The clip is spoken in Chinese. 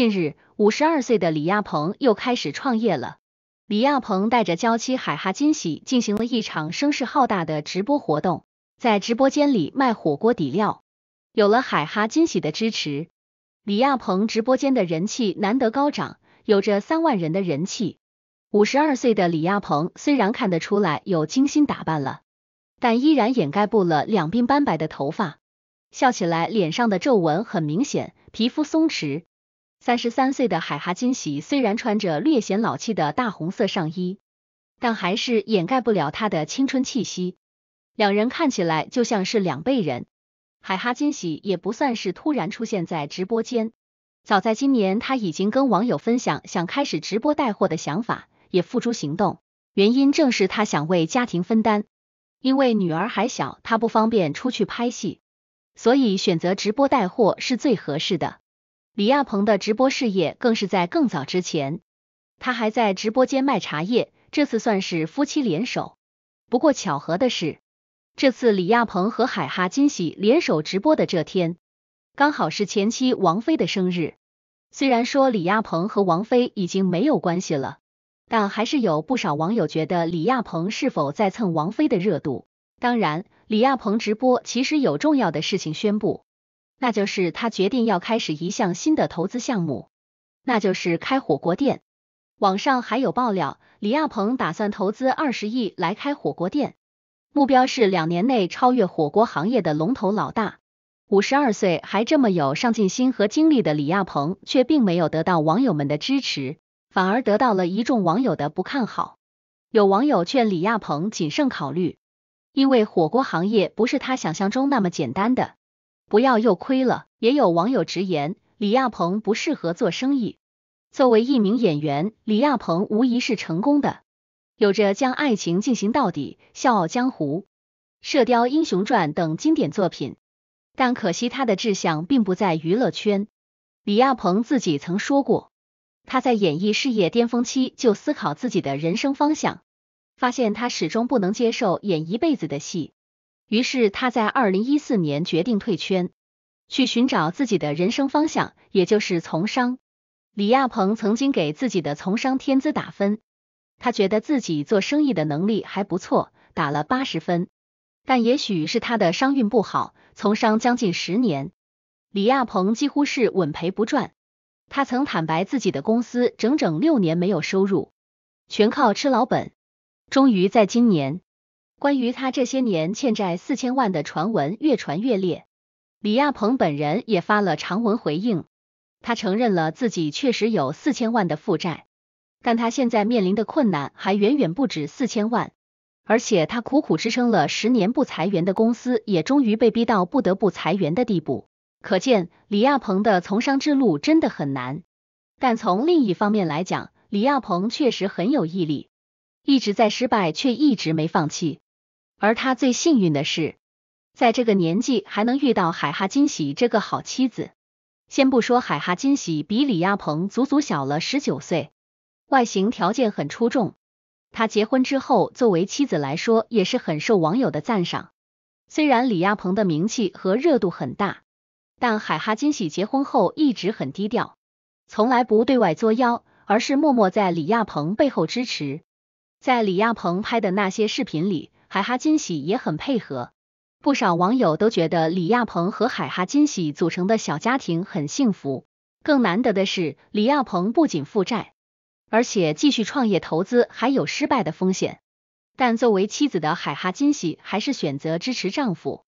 近日，五十二岁的李亚鹏又开始创业了。李亚鹏带着娇妻海哈金喜进行了一场声势浩大的直播活动，在直播间里卖火锅底料。有了海哈金喜的支持，李亚鹏直播间的人气难得高涨，有着三万人的人气。五十二岁的李亚鹏虽然看得出来有精心打扮了，但依然掩盖不了两鬓斑白的头发，笑起来脸上的皱纹很明显，皮肤松弛。三十三岁的海哈金喜虽然穿着略显老气的大红色上衣，但还是掩盖不了她的青春气息。两人看起来就像是两辈人。海哈金喜也不算是突然出现在直播间，早在今年他已经跟网友分享想开始直播带货的想法，也付诸行动。原因正是他想为家庭分担，因为女儿还小，他不方便出去拍戏，所以选择直播带货是最合适的。李亚鹏的直播事业更是在更早之前，他还在直播间卖茶叶。这次算是夫妻联手。不过巧合的是，这次李亚鹏和海哈金喜联手直播的这天，刚好是前妻王菲的生日。虽然说李亚鹏和王菲已经没有关系了，但还是有不少网友觉得李亚鹏是否在蹭王菲的热度。当然，李亚鹏直播其实有重要的事情宣布。那就是他决定要开始一项新的投资项目，那就是开火锅店。网上还有爆料，李亚鹏打算投资二十亿来开火锅店，目标是两年内超越火锅行业的龙头老大。五十二岁还这么有上进心和精力的李亚鹏，却并没有得到网友们的支持，反而得到了一众网友的不看好。有网友劝李亚鹏谨慎考虑，因为火锅行业不是他想象中那么简单的。不要又亏了。也有网友直言，李亚鹏不适合做生意。作为一名演员，李亚鹏无疑是成功的，有着将爱情进行到底、笑傲江湖、射雕英雄传等经典作品。但可惜他的志向并不在娱乐圈。李亚鹏自己曾说过，他在演艺事业巅峰期就思考自己的人生方向，发现他始终不能接受演一辈子的戏。于是他在二零一四年决定退圈，去寻找自己的人生方向，也就是从商。李亚鹏曾经给自己的从商天资打分，他觉得自己做生意的能力还不错，打了八十分。但也许是他的商运不好，从商将近十年，李亚鹏几乎是稳赔不赚。他曾坦白自己的公司整整六年没有收入，全靠吃老本。终于在今年。关于他这些年欠债四千万的传闻越传越烈，李亚鹏本人也发了长文回应，他承认了自己确实有四千万的负债，但他现在面临的困难还远远不止四千万，而且他苦苦支撑了十年不裁员的公司也终于被逼到不得不裁员的地步，可见李亚鹏的从商之路真的很难。但从另一方面来讲，李亚鹏确实很有毅力，一直在失败却一直没放弃。而他最幸运的是，在这个年纪还能遇到海哈金喜这个好妻子。先不说海哈金喜比李亚鹏足足小了十九岁，外形条件很出众，他结婚之后作为妻子来说也是很受网友的赞赏。虽然李亚鹏的名气和热度很大，但海哈金喜结婚后一直很低调，从来不对外作妖，而是默默在李亚鹏背后支持。在李亚鹏拍的那些视频里。海哈金喜也很配合，不少网友都觉得李亚鹏和海哈金喜组成的小家庭很幸福。更难得的是，李亚鹏不仅负债，而且继续创业投资还有失败的风险，但作为妻子的海哈金喜还是选择支持丈夫。